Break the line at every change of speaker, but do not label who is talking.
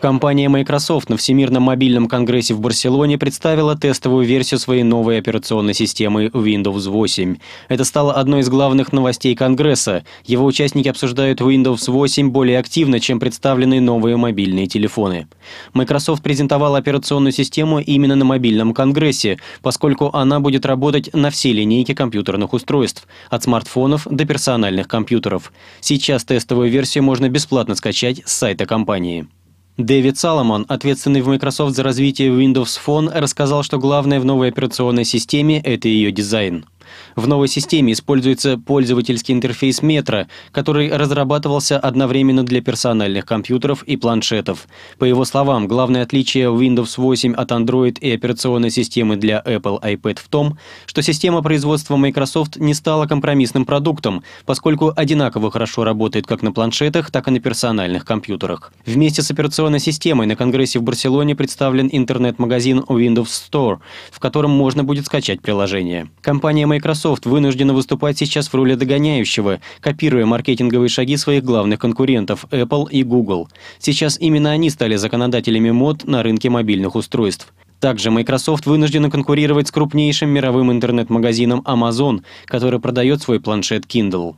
Компания Microsoft на Всемирном мобильном конгрессе в Барселоне представила тестовую версию своей новой операционной системы Windows 8. Это стало одной из главных новостей конгресса. Его участники обсуждают Windows 8 более активно, чем представленные новые мобильные телефоны. Microsoft презентовала операционную систему именно на мобильном конгрессе, поскольку она будет работать на всей линейке компьютерных устройств, от смартфонов до персональных компьютеров. Сейчас тестовую версию можно бесплатно скачать с сайта компании. Дэвид Саломон, ответственный в Microsoft за развитие Windows Phone, рассказал, что главное в новой операционной системе – это ее дизайн. В новой системе используется пользовательский интерфейс Метро, который разрабатывался одновременно для персональных компьютеров и планшетов. По его словам, главное отличие Windows 8 от Android и операционной системы для Apple iPad в том, что система производства Microsoft не стала компромиссным продуктом, поскольку одинаково хорошо работает как на планшетах, так и на персональных компьютерах. Вместе с операционной системой на Конгрессе в Барселоне представлен интернет-магазин Windows Store, в котором можно будет скачать приложение. Компания Microsoft Microsoft вынуждена выступать сейчас в роли догоняющего, копируя маркетинговые шаги своих главных конкурентов Apple и Google. Сейчас именно они стали законодателями мод на рынке мобильных устройств. Также Microsoft вынуждена конкурировать с крупнейшим мировым интернет-магазином Amazon, который продает свой планшет Kindle.